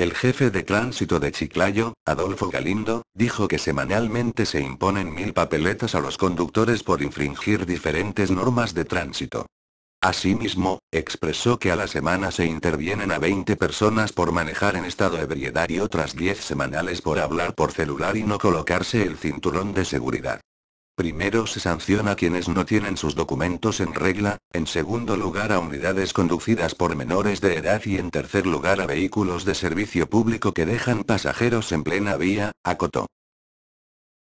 El jefe de tránsito de Chiclayo, Adolfo Galindo, dijo que semanalmente se imponen mil papeletas a los conductores por infringir diferentes normas de tránsito. Asimismo, expresó que a la semana se intervienen a 20 personas por manejar en estado de ebriedad y otras 10 semanales por hablar por celular y no colocarse el cinturón de seguridad. Primero se sanciona a quienes no tienen sus documentos en regla, en segundo lugar a unidades conducidas por menores de edad y en tercer lugar a vehículos de servicio público que dejan pasajeros en plena vía, acotó.